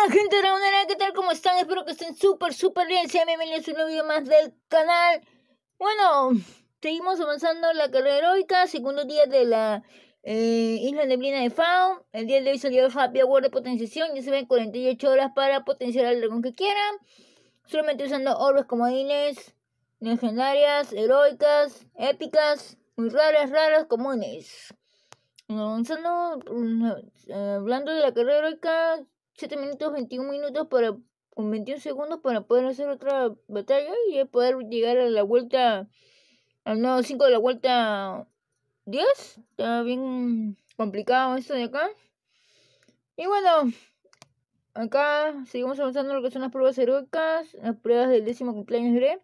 Hola gente de la ¿qué tal? ¿Cómo están? Espero que estén súper, súper bien. Sean bienvenidos a un nuevo video más del canal. Bueno, seguimos avanzando la carrera heroica. Segundo día de la eh, Isla Neblina de Faun. El día de hoy salió el Happy Award de potenciación. Ya se ven 48 horas para potenciar al dragón que quieran. Solamente usando orbes como Inés legendarias, heroicas, épicas, muy raras, raras, comunes. Avanzando, mm, eh, hablando de la carrera heroica, 7 minutos 21 minutos para con 21 segundos para poder hacer otra batalla y poder llegar a la vuelta al nuevo 5 de la vuelta 10 está bien complicado esto de acá y bueno acá seguimos avanzando lo que son las pruebas heroicas las pruebas del décimo cumpleaños de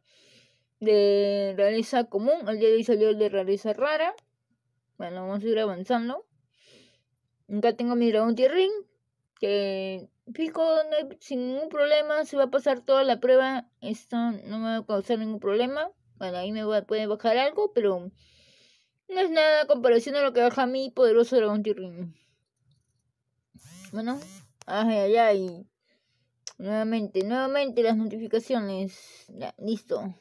de rareza común el día de hoy salió el de rareza rara bueno vamos a ir avanzando acá tengo mi dragón ring Fijo sin ningún problema, se va a pasar toda la prueba, esto no me va a causar ningún problema, bueno, ahí me puede bajar algo, pero no es nada comparación a lo que baja mi poderoso dragón tirrín Bueno, ay, ay, ay. Nuevamente, nuevamente las notificaciones. listo.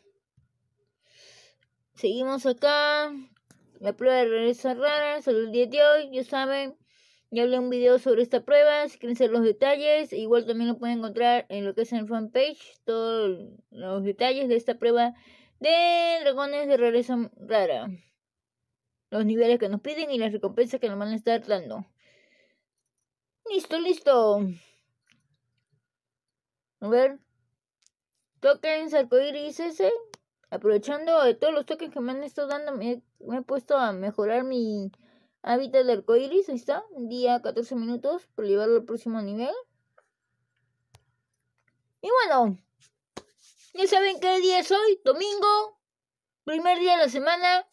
Seguimos acá. La prueba de regresa rara, Salud el día de hoy, ya saben. Ya hablé un video sobre esta prueba, si quieren saber los detalles, igual también lo pueden encontrar en lo que es en fanpage, todos los detalles de esta prueba de dragones de rareza rara. Los niveles que nos piden y las recompensas que nos van a estar dando. Listo, listo. A ver. Tokens iris ese. Aprovechando de todos los tokens que me han estado dando, me he puesto a mejorar mi Hábitat del arcoiris, ahí está. Día 14 minutos para llevarlo al próximo nivel. Y bueno, ya saben qué día es hoy, domingo, primer día de la semana.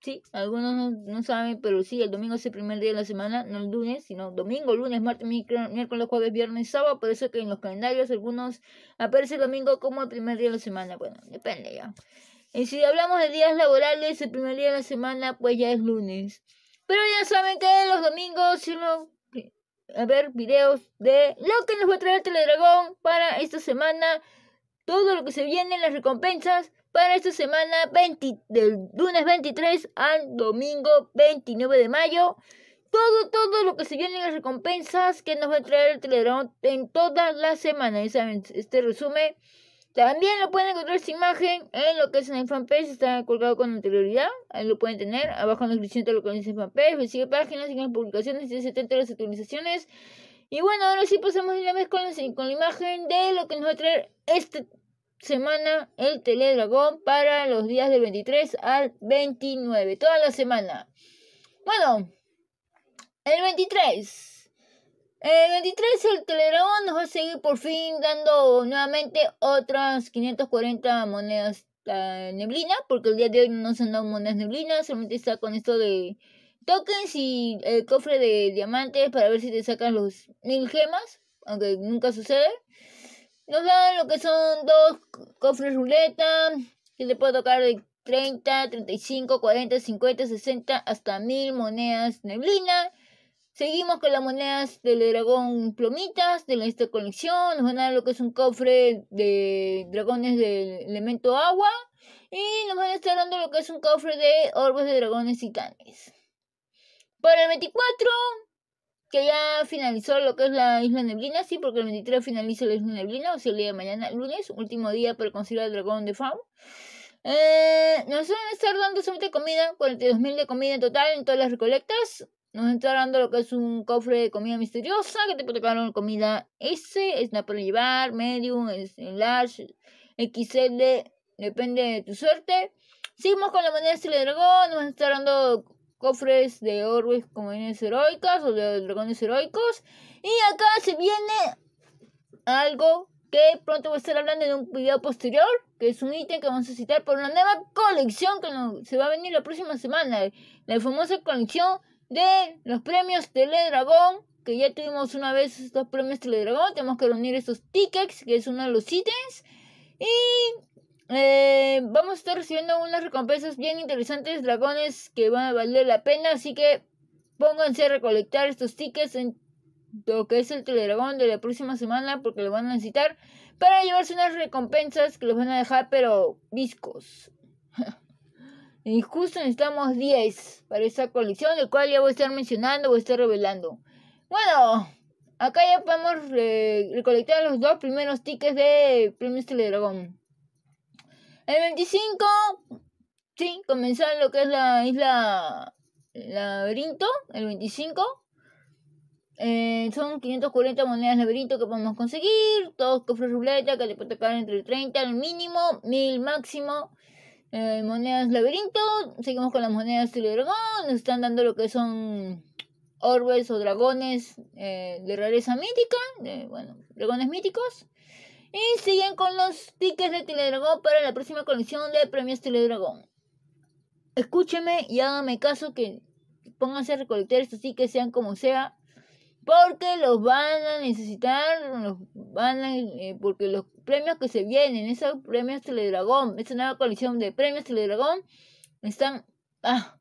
Sí, algunos no, saben, pero sí, el domingo es el primer día de la semana, no el lunes, sino domingo, lunes, martes, miércoles, jueves, viernes, sábado. Por eso que en los calendarios algunos aparece el domingo como el primer día de la semana. Bueno, depende ya. Y si hablamos de días laborales, el primer día de la semana, pues ya es lunes. Pero ya saben que los domingos uno a ver videos de lo que nos va a traer Teledragón para esta semana. Todo lo que se viene, en las recompensas para esta semana del lunes 23 al domingo 29 de mayo. Todo, todo lo que se viene, en las recompensas que nos va a traer el Teledragón en toda la semana. Ya saben, este resumen también lo pueden encontrar esta imagen en lo que es en fanpage, está colgado con anterioridad, ahí lo pueden tener, abajo en la descripción de lo conoce en fanpage, me sigue páginas, sigue las publicaciones, se todas las actualizaciones. Y bueno, ahora sí pasamos una vez con la, con la imagen de lo que nos va a traer esta semana el Teledragón para los días del 23 al 29, toda la semana. Bueno, el 23 el eh, 23 el Telerón nos va a seguir por fin dando nuevamente otras 540 monedas eh, neblina, porque el día de hoy no se han dado monedas neblinas, solamente está con esto de tokens y el cofre de diamantes para ver si te sacan los mil gemas, aunque nunca sucede. Nos dan lo que son dos cofres ruleta, que te puede tocar de 30, 35, 40, 50, 60, hasta 1000 monedas neblina. Seguimos con las monedas del dragón plomitas de esta colección. Nos van a dar lo que es un cofre de dragones del elemento agua. Y nos van a estar dando lo que es un cofre de orbes de dragones titanes. Para el 24, que ya finalizó lo que es la isla neblina. Sí, porque el 23 finaliza la isla neblina. O sea, el día de mañana, lunes, último día para conseguir el dragón de Faun. Eh, nos van a estar dando solamente comida, 42.000 de comida en total en todas las recolectas nos está dando lo que es un cofre de comida misteriosa, que te una comida S, es para llevar, medium, es large, XL, depende de tu suerte. Seguimos con la moneda de dragón, nos está dando cofres de orbes como monedas heroicas o de dragones heroicos. Y acá se viene algo que pronto voy a estar hablando en un video posterior, que es un ítem que vamos a citar por una nueva colección que se va a venir la próxima semana, la famosa colección de los premios Teledragón, que ya tuvimos una vez estos premios Teledragón, tenemos que reunir estos tickets, que es uno de los ítems, y eh, vamos a estar recibiendo unas recompensas bien interesantes, dragones que van a valer la pena, así que pónganse a recolectar estos tickets en lo que es el Teledragón de la próxima semana, porque lo van a necesitar para llevarse unas recompensas que los van a dejar, pero discos. Y justo necesitamos 10 para esa colección, del cual ya voy a estar mencionando, voy a estar revelando. Bueno, acá ya podemos recolectar los dos primeros tickets de Premios dragón El 25, sí, comenzar lo que es la isla Laberinto, el 25. Eh, son 540 monedas laberinto que podemos conseguir. Todos cofres ruleta que le puede tocar entre 30 al mínimo, 1000 máximo. Eh, monedas laberinto. Seguimos con las monedas de dragón. Nos están dando lo que son orbes o dragones eh, de rareza mítica. bueno, dragones míticos. Y siguen con los tickets de Teledragón para la próxima colección de premios Teledragón. Escúcheme y hágame caso que pónganse a recolectar estos tickets, sean como sea porque los van a necesitar, los van eh, porque los premios que se vienen, esos premios Teledragón, esa nueva colección de premios Teledragón, están... Ah,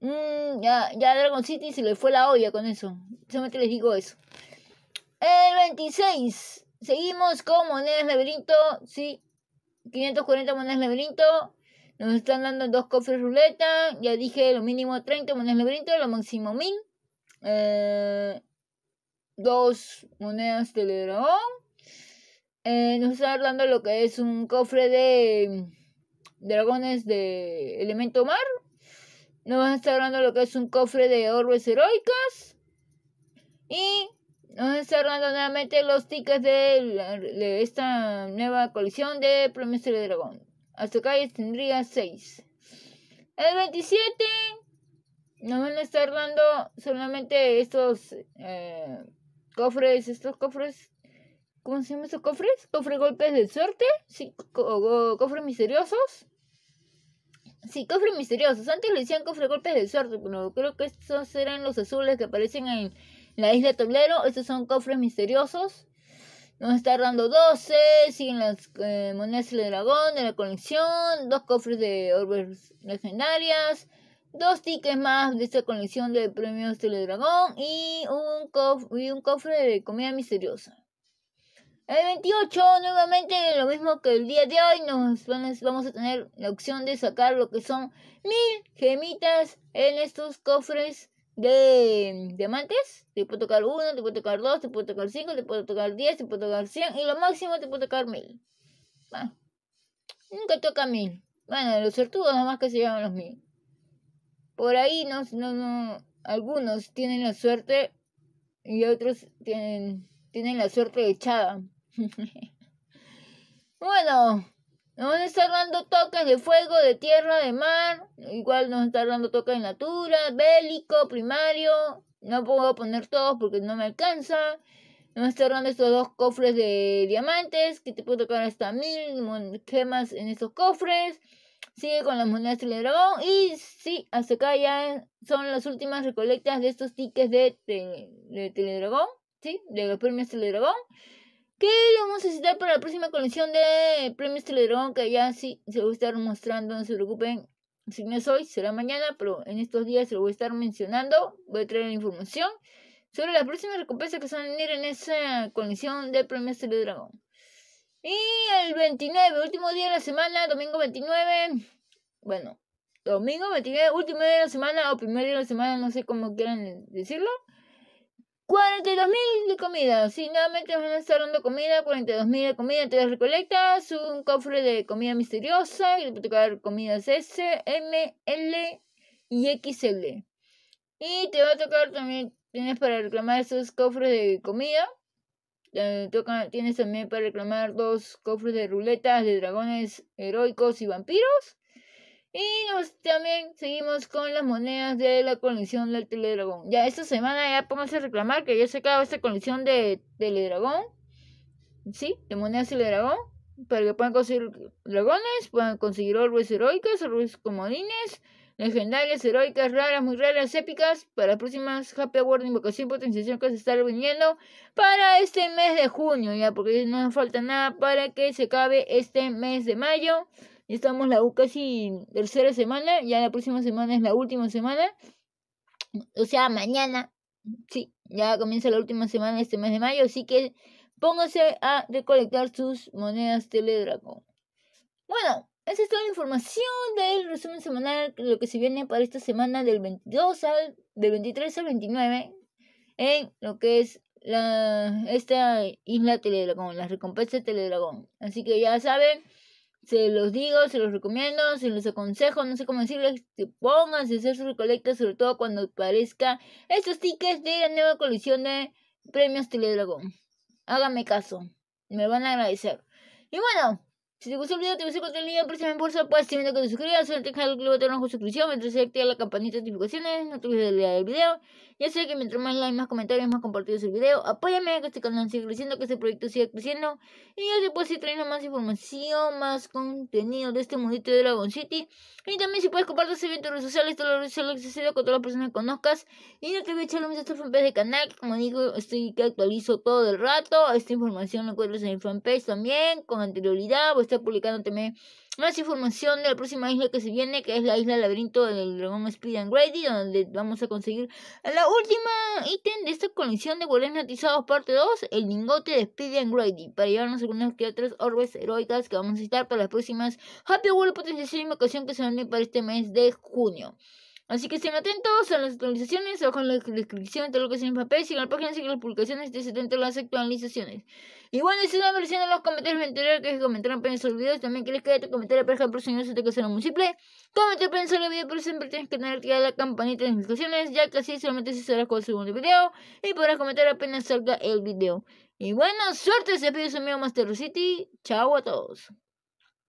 mm, ya, ya Dragon City se le fue la olla con eso. Solamente les digo eso. El 26. Seguimos con monedas laberinto. Sí. 540 monedas laberinto. Nos están dando dos cofres ruleta. Ya dije lo mínimo 30 monedas laberinto. Lo máximo 1000. Eh, dos monedas de Nos eh, nos está dando lo que es un cofre de dragones de elemento mar. Nos está a estar dando lo que es un cofre de orbes heroicas. Y nos está dando nuevamente los tickets de, esta nueva colección de promesas de dragón. Hasta acá este tendría 6. El 27 nos van a estar dando solamente estos eh, cofres, estos cofres, ¿cómo se llaman estos cofres? Cofre golpes de suerte, sí, cofres misteriosos. Sí, cofres misteriosos. Antes le decían cofre golpes de suerte, pero creo que estos eran los azules que aparecen en la isla Tablero. Estos son cofres misteriosos. Nos está dando 12, siguen las eh, monedas del dragón de la colección, dos cofres de orbes legendarias, dos tickets más de esta colección de premios Teledragón y un, y un cofre de comida misteriosa. El 28, nuevamente lo mismo que el día de hoy, nos vamos a tener la opción de sacar lo que son mil gemitas en estos cofres de diamantes. Te puedo tocar uno, te puedo tocar dos, te puedo tocar cinco, te puedo tocar diez, te puedo tocar cien y lo máximo te puede tocar mil. Bueno, nunca toca mil. Bueno, los certudos más que se llevan los mil. Por ahí no, no, no, algunos tienen la suerte y otros tienen, tienen la suerte echada. bueno, nos van a estar dando toques de fuego, de tierra, de mar. Igual nos van dando toques de natura, bélico, primario. No puedo poner todos porque no me alcanza. Nos van a estar dando estos dos cofres de diamantes. Que te puedo tocar hasta mil gemas en esos cofres sigue con las monedas de dragón y sí, hasta acá ya son las últimas recolectas de estos tickets de, de, Teledragón, sí, de los premios Teledragón, que lo vamos a necesitar para la próxima colección de premios Teledragón, que ya sí se lo voy a estar mostrando, no se preocupen, si no es hoy, será mañana, pero en estos días se lo voy a estar mencionando, voy a traer la información sobre las próximas recompensas que se van a venir en esa colección de premios Teledragón. Y el 29, último día de la semana, domingo 29. Bueno, domingo 29, último día de la semana o primer día de la semana, no sé cómo quieran decirlo. 42.000 de comida. Sí, nuevamente van a estar dando comida. 42.000 de comida, te recolectas, un cofre de comida misteriosa. Y a tocar comidas S, M, L y XL. Y te va a tocar también, tienes para reclamar esos cofres de comida. Eh, tienes también para reclamar dos cofres de ruletas de dragones heroicos y vampiros. Y nos, también seguimos con las monedas de la colección del Teledragón. Ya esta semana ya podemos reclamar que ya se acaba esta colección de Teledragón. ¿Sí? De monedas Teledragón. Para que puedan conseguir dragones, puedan conseguir orbes heroicas, orbes comodines legendarias, heroicas, raras, muy raras, épicas, para las próximas Happy Award Invocación Potenciación que se está viniendo para este mes de junio, ya, porque no nos falta nada para que se acabe este mes de mayo. Estamos la U casi tercera semana, ya la próxima semana es la última semana. O sea, mañana, sí, ya comienza la última semana de este mes de mayo, así que pónganse a recolectar sus monedas Teledraco Bueno, esa es toda la información del resumen semanal, lo que se viene para esta semana del 22 al, del 23 al 29, en lo que es la, esta isla Teledragón, las recompensas Teledragón. Así que ya saben, se los digo, se los recomiendo, se los aconsejo, no sé cómo decirles, que pongan a hacer su recolecta, sobre todo cuando aparezca estos tickets de la nueva colección de premios Teledragón. Háganme caso, me van a agradecer. Y bueno, si te gustó el video, te gusta el contenido, préstame por favor, si que pues, te suscribas, dejan el botón de suscripción, mientras se activa la campanita de notificaciones, no te olvides de el video. Ya sé que mientras más likes, más comentarios, más compartidos el video. Apóyame que este canal siga creciendo, que este proyecto siga creciendo. Y yo después seguir trayendo más información, más contenido de este mundito de Dragon City. Y también si puedes compartir este video en redes sociales, todas las redes sociales que con todas las personas que conozcas. Y no te voy a echar un este fanpage de canal, que como digo, estoy que actualizo todo el rato. Esta información la encuentras en mi fanpage también, con anterioridad. Voy a estar publicando también más información de la próxima isla que se viene, que es la isla Laberinto del Dragón Speed and Grady, donde vamos a conseguir la última ítem de esta colección de volantes notizados parte 2, el lingote de Speedy and Grady, para llevarnos algunas que otras orbes heroicas que vamos a necesitar para las próximas Happy World Potenciación y ocasión que se van a para este mes de junio. Así que estén atentos a las actualizaciones, abajo en la descripción todo lo que sea en papel, sigan la página, sigan las publicaciones, estén atentos a las actualizaciones. Y bueno, si una versión de los comentarios anteriores que comentaron para los videos, también quieres que tu comentario para si no, se te que muy múltiple. Comentar pensar el video, pero siempre tienes que tener activada la campanita de notificaciones, ya que así solamente se con el segundo video y podrás comentar apenas salga el video. Y bueno, suerte, se pide su amigo Master City. Chao a todos.